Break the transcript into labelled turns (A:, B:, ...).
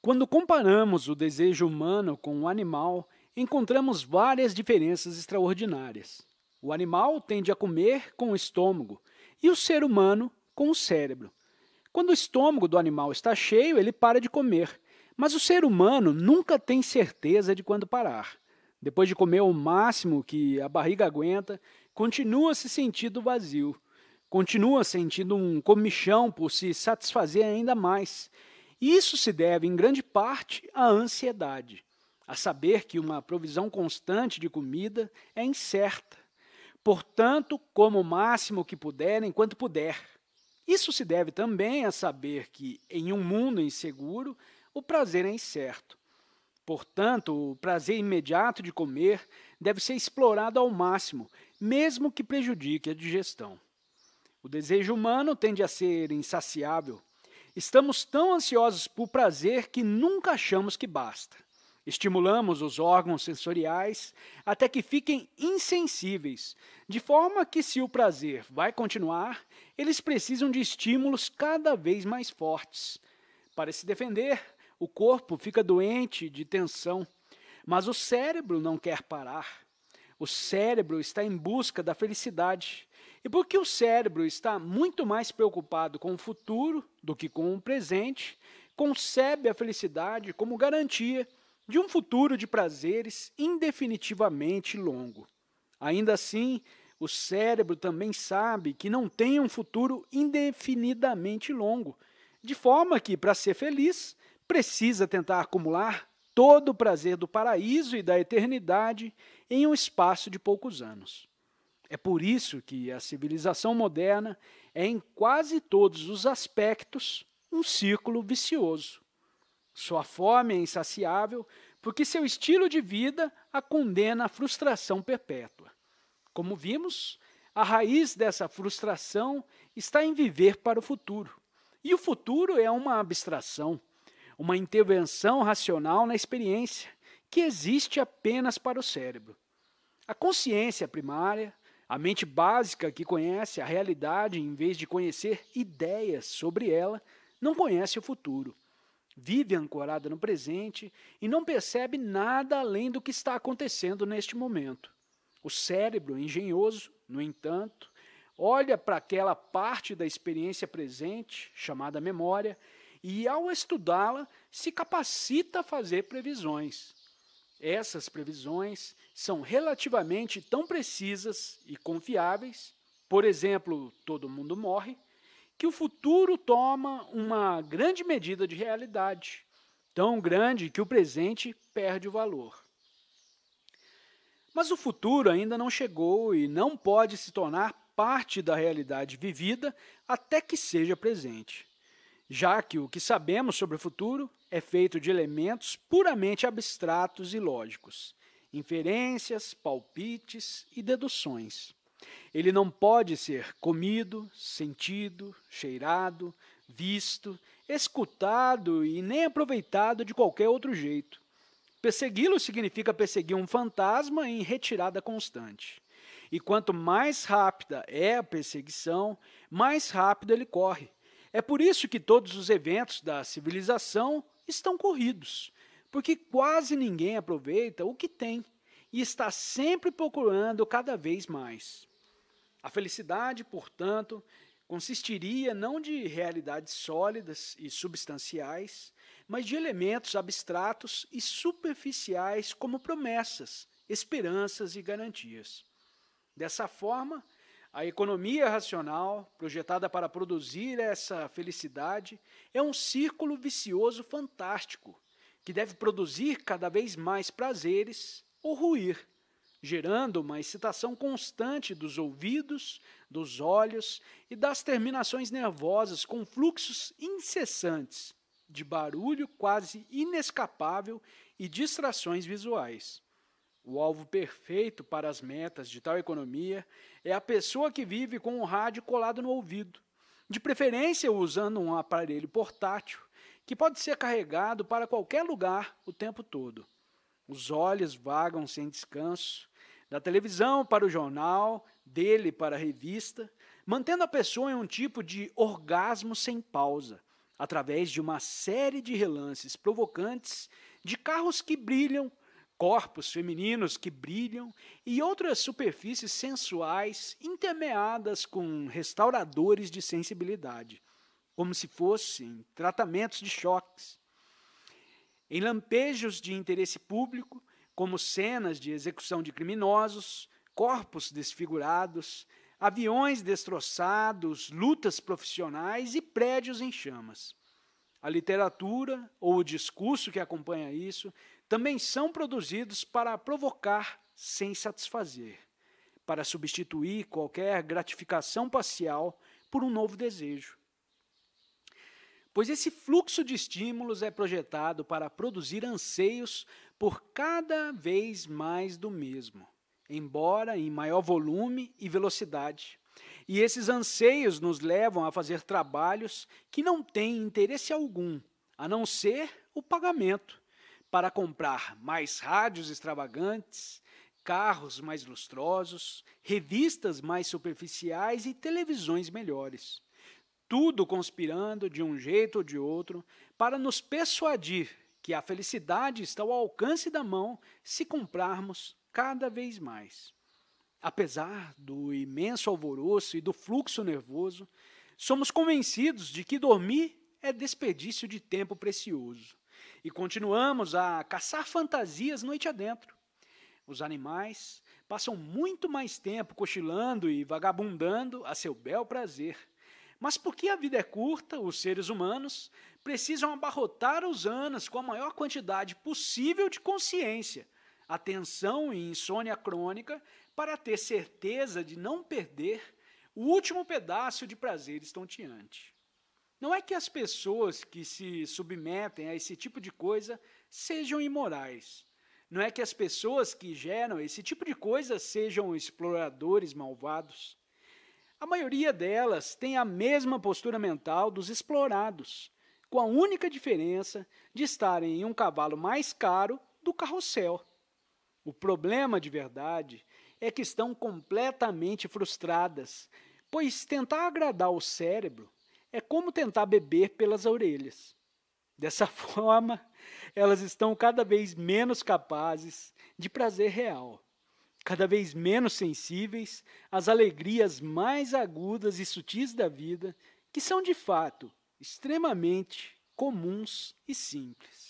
A: Quando comparamos o desejo humano com o animal, encontramos várias diferenças extraordinárias. O animal tende a comer com o estômago e o ser humano com o cérebro. Quando o estômago do animal está cheio, ele para de comer, mas o ser humano nunca tem certeza de quando parar. Depois de comer o máximo que a barriga aguenta, continua se sentindo vazio, continua sentindo um comichão por se satisfazer ainda mais isso se deve, em grande parte, à ansiedade, a saber que uma provisão constante de comida é incerta. Portanto, como o máximo que puder, enquanto puder. Isso se deve também a saber que, em um mundo inseguro, o prazer é incerto. Portanto, o prazer imediato de comer deve ser explorado ao máximo, mesmo que prejudique a digestão. O desejo humano tende a ser insaciável, Estamos tão ansiosos por prazer que nunca achamos que basta. Estimulamos os órgãos sensoriais até que fiquem insensíveis, de forma que, se o prazer vai continuar, eles precisam de estímulos cada vez mais fortes. Para se defender, o corpo fica doente de tensão, mas o cérebro não quer parar. O cérebro está em busca da felicidade. E porque o cérebro está muito mais preocupado com o futuro do que com o presente, concebe a felicidade como garantia de um futuro de prazeres indefinitivamente longo. Ainda assim, o cérebro também sabe que não tem um futuro indefinidamente longo, de forma que, para ser feliz, precisa tentar acumular todo o prazer do paraíso e da eternidade em um espaço de poucos anos. É por isso que a civilização moderna é, em quase todos os aspectos, um círculo vicioso. Sua fome é insaciável porque seu estilo de vida a condena à frustração perpétua. Como vimos, a raiz dessa frustração está em viver para o futuro. E o futuro é uma abstração, uma intervenção racional na experiência, que existe apenas para o cérebro. A consciência primária, a mente básica que conhece a realidade em vez de conhecer ideias sobre ela, não conhece o futuro. Vive ancorada no presente e não percebe nada além do que está acontecendo neste momento. O cérebro engenhoso, no entanto, olha para aquela parte da experiência presente, chamada memória, e ao estudá-la, se capacita a fazer previsões. Essas previsões são relativamente tão precisas e confiáveis, por exemplo, todo mundo morre, que o futuro toma uma grande medida de realidade, tão grande que o presente perde o valor. Mas o futuro ainda não chegou e não pode se tornar parte da realidade vivida até que seja presente, já que o que sabemos sobre o futuro é feito de elementos puramente abstratos e lógicos, inferências, palpites e deduções. Ele não pode ser comido, sentido, cheirado, visto, escutado e nem aproveitado de qualquer outro jeito. Persegui-lo significa perseguir um fantasma em retirada constante. E quanto mais rápida é a perseguição, mais rápido ele corre. É por isso que todos os eventos da civilização estão corridos, porque quase ninguém aproveita o que tem e está sempre procurando cada vez mais. A felicidade, portanto, consistiria não de realidades sólidas e substanciais, mas de elementos abstratos e superficiais como promessas, esperanças e garantias. Dessa forma, a economia racional, projetada para produzir essa felicidade, é um círculo vicioso fantástico, que deve produzir cada vez mais prazeres ou ruir, gerando uma excitação constante dos ouvidos, dos olhos e das terminações nervosas com fluxos incessantes de barulho quase inescapável e distrações visuais. O alvo perfeito para as metas de tal economia é a pessoa que vive com o rádio colado no ouvido, de preferência usando um aparelho portátil que pode ser carregado para qualquer lugar o tempo todo. Os olhos vagam sem descanso, da televisão para o jornal, dele para a revista, mantendo a pessoa em um tipo de orgasmo sem pausa, através de uma série de relances provocantes de carros que brilham corpos femininos que brilham e outras superfícies sensuais intermeadas com restauradores de sensibilidade, como se fossem tratamentos de choques. Em lampejos de interesse público, como cenas de execução de criminosos, corpos desfigurados, aviões destroçados, lutas profissionais e prédios em chamas. A literatura, ou o discurso que acompanha isso, também são produzidos para provocar sem satisfazer, para substituir qualquer gratificação parcial por um novo desejo. Pois esse fluxo de estímulos é projetado para produzir anseios por cada vez mais do mesmo, embora em maior volume e velocidade. E esses anseios nos levam a fazer trabalhos que não têm interesse algum, a não ser o pagamento para comprar mais rádios extravagantes, carros mais lustrosos, revistas mais superficiais e televisões melhores. Tudo conspirando de um jeito ou de outro para nos persuadir que a felicidade está ao alcance da mão se comprarmos cada vez mais. Apesar do imenso alvoroço e do fluxo nervoso, somos convencidos de que dormir é desperdício de tempo precioso. E continuamos a caçar fantasias noite adentro. Os animais passam muito mais tempo cochilando e vagabundando a seu bel prazer. Mas porque a vida é curta, os seres humanos precisam abarrotar os anos com a maior quantidade possível de consciência, atenção e insônia crônica para ter certeza de não perder o último pedaço de prazer estonteante. Não é que as pessoas que se submetem a esse tipo de coisa sejam imorais. Não é que as pessoas que geram esse tipo de coisa sejam exploradores malvados. A maioria delas tem a mesma postura mental dos explorados, com a única diferença de estarem em um cavalo mais caro do carrossel. O problema de verdade é que estão completamente frustradas, pois tentar agradar o cérebro é como tentar beber pelas orelhas. Dessa forma, elas estão cada vez menos capazes de prazer real, cada vez menos sensíveis às alegrias mais agudas e sutis da vida, que são de fato extremamente comuns e simples.